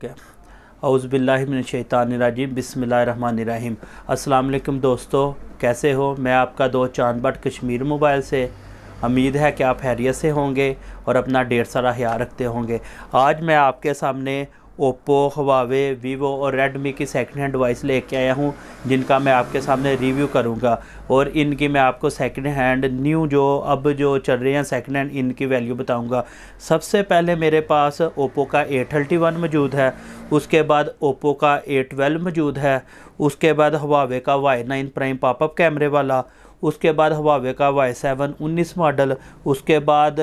क्या अउज़बिल्लिमिनशैतानरजीम बसमीम अल्लाम दोस्तों कैसे हो मैं आपका दो चांद भट कश्मीर मोबाइल से उम्मीद है कि आप हैरियत से होंगे और अपना डेढ़ सारा ख्याल रखते होंगे आज मैं आपके सामने ओप्पो हवावे वीवो और रेडमी की सेकेंड हैंड डिवाइस लेके आया हूँ जिनका मैं आपके सामने रिव्यू करूँगा और इनकी मैं आपको सेकेंड हैंड न्यू जो अब जो चल रहे हैं सेकेंड हैंड इनकी वैल्यू बताऊँगा सबसे पहले मेरे पास ओप्पो का ए थर्टी वन मौजूद है उसके बाद ओप्पो का ए ट्वेल्व मौजूद है उसके बाद हवावे का वाई नाइन प्राइम पॉपअप कैमरे वाला उसके बाद हवावे का वाई सेवन उन्नीस मॉडल उसके बाद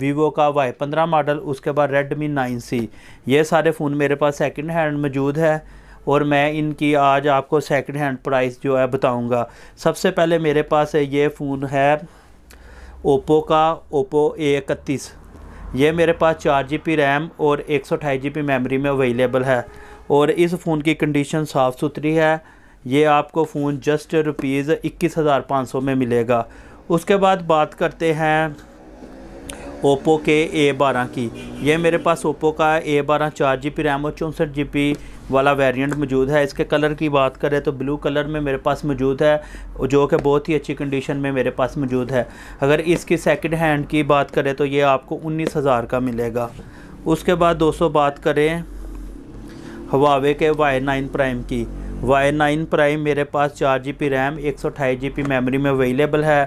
वीवो का वाई पंद्रह मॉडल उसके बाद रेडमी नाइन सी ये सारे फ़ोन मेरे पास सेकेंड हैंड मौजूद है और मैं इनकी आज आपको सेकेंड हैंड प्राइस जो है बताऊंगा सबसे पहले मेरे पास ये फ़ोन है ओप्पो का ओप्पो ए इकतीस ये मेरे पास चार जी बी रैम और एक सौ अठाई जी बी मेमरी में अवेलेबल है और इस फ़ोन की कंडीशन साफ़ सुथरी है ये आपको फ़ोन जस्ट रुपीज़ इक्कीस हज़ार पाँच सौ में मिलेगा उसके बाद बात करते हैं ओप्पो के ए बारह की ये मेरे पास ओप्पो का ए बारह चार जी बी रैम और चौंसठ जी बी वाला वेरिएंट मौजूद है इसके कलर की बात करें तो ब्लू कलर में मेरे पास मौजूद है जो कि बहुत ही अच्छी कंडीशन में मेरे पास मौजूद है अगर इसकी सेकंड हैंड की बात करें तो ये आपको उन्नीस हज़ार का मिलेगा उसके बाद दोस्तों बात करें हवावे के वाई नाइन प्राइम की वाई नाइन प्राइम मेरे पास चार जी पी रैम एक सौ अठाईस जी पी मेमोरी में अवेलेबल है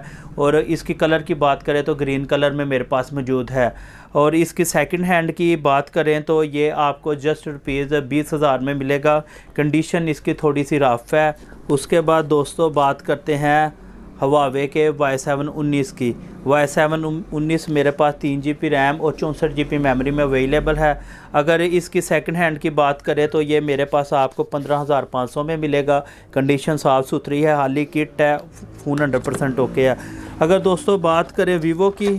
और इसकी कलर की बात करें तो ग्रीन कलर में मेरे पास मौजूद है और इसकी सेकंड हैंड की बात करें तो ये आपको जस्ट रुपीज़ बीस हज़ार में मिलेगा कंडीशन इसकी थोड़ी सी रफ है उसके बाद दोस्तों बात करते हैं हवावे के वाई सेवन उन्नीस की वाई सेवन उन्नीस मेरे पास तीन जी बी रैम और चौंसठ जी बी मेमोरी में अवेलेबल है अगर इसकी सेकंड हैंड की बात करें तो ये मेरे पास आपको पंद्रह हज़ार पाँच सौ में मिलेगा कंडीशन साफ़ सुथरी है हाली किट है फ़ोन हंड्रेड परसेंट ओके है अगर दोस्तों बात करें वीवो की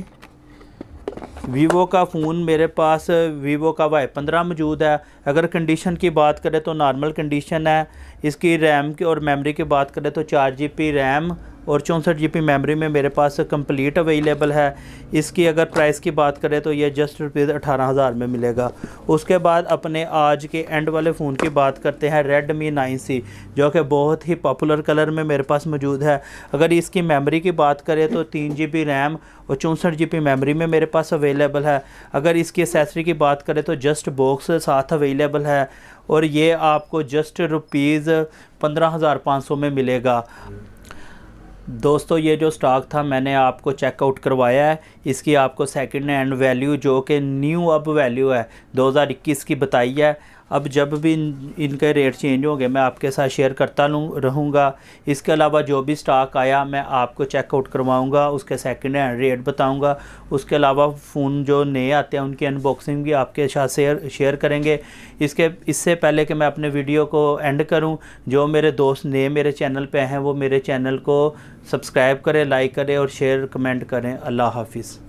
वीवो का फ़ोन मेरे पास वीवो का वाई पंद्रह मौजूद है अगर कंडीशन की बात करें तो नॉर्मल कंडीशन है इसकी रैम की और मेमोरी की बात करें तो चार जी बी रैम और चौंसठ जी मेमोरी में मेरे पास कंप्लीट अवेलेबल है इसकी अगर प्राइस की बात करें तो ये जस्ट रुपीज़ अठारह हज़ार में मिलेगा उसके बाद अपने आज के एंड वाले फ़ोन की बात करते हैं रेड मी नाइन सी जो कि बहुत ही पॉपुलर कलर में मेरे पास मौजूद है अगर इसकी मेमोरी की बात करें तो तीन जी रैम और चौंसठ जी मेमोरी में मेरे पास अवेलेबल है अगर इसकी एसेसरी की बात करें तो जस्ट बॉक्स साथ अवेलेबल है और ये आपको जस्ट रुपीज़ पंद्रह हज़ार पाँच सौ में मिलेगा दोस्तों ये जो स्टॉक था मैंने आपको चेकआउट करवाया है इसकी आपको सेकंड हैंड वैल्यू जो कि न्यू अब वैल्यू है 2021 की बताई है अब जब भी इन इनके रेट चेंज होंगे मैं आपके साथ शेयर करता रहूँगा इसके अलावा जो भी स्टॉक आया मैं आपको चेकआउट करवाऊँगा उसके सेकेंड हैंड रेट बताऊँगा उसके अलावा फ़ोन जो नए आते हैं उनकी अनबॉक्सिंग भी आपके साथ शेयर शेयर करेंगे इसके इससे पहले कि मैं अपने वीडियो को एंड करूँ जो मेरे दोस्त नए मेरे चैनल पर हैं वो मेरे चैनल को सब्सक्राइब करें लाइक करें और शेयर कमेंट करें अल्लाह हाफिज़